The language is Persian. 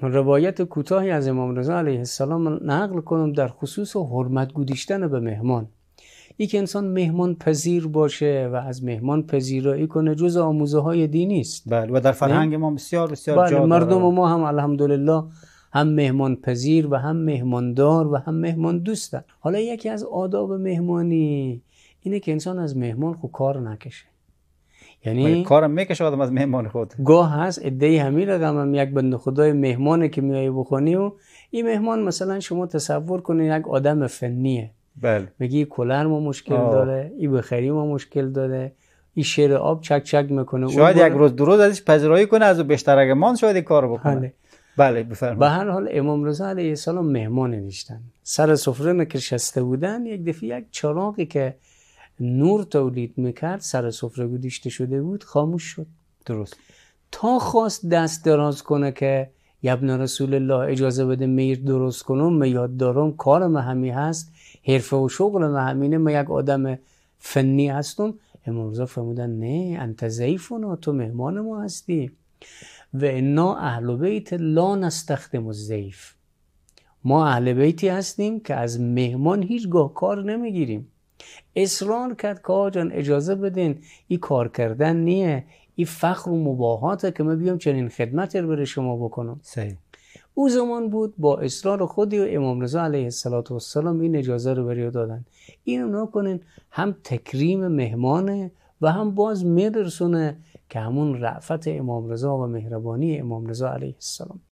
روایت کوتاهی از امام رضا علیه السلام نقل کنم در خصوص حرمت گودیشتن به مهمان یک انسان مهمان پذیر باشه و از مهمان پذیرایی کنه جز آموزه های دینی است بله و در فرهنگ ما بسیار بسیار بله مردم ما هم الحمدلله هم مهمان پذیر و هم مهماندار و هم مهمان دوستن حالا یکی از آداب مهمانی اینه که انسان از مهمان خو خب کار نکشه یعنی کارم میکشه آدم از مهمان خود گاه هست ایده همین رقم هم یک بند خدای مهمانه که میای بخونی و این مهمان مثلا شما تصور کنید یک آدم فنیه بله میگی کلر ما مشکل آه. داره ای بخری ما مشکل داره این شیر آب چک چک میکنه شاید یک روز دو روز ازش پذیرایی کنه از بیشتر اگه مان شاید کار بکنه بله. بله بفرمایید به هر حال امام رضا علیه السلام مهمان نشتن سر سفره نکشسته بودن یک دفعه یک چراغی که نور تولید میکرد سر سفره گذاشته شده بود خاموش شد درست تا خواست دست دراز کنه که یبن رسول الله اجازه بده میر درست کنم می یاد دارم کارم همی هست حرفه و ما همینه من یک آدم فنی هستم امروزا فرمودن نه انت ضعیفون تو مهمان ما هستی و انا اهل بیت لا نستخدم ضعیف ما اهل بیتی هستیم که از مهمان هیچگاه کار نمیگیریم اصرار کرد که آجان اجازه بدین این کار کردن نیه این فخر و مباهاته که ما بیام چنین خدمتی رو برای شما بکنم صحیح او زمان بود با اصرار خودی و امام رضا علیه السلام این اجازه رو بری دادن اینو نکنین هم تکریم مهمانه و هم باز میرسونه که همون رعفت امام رضا و مهربانی امام رضا علیه السلام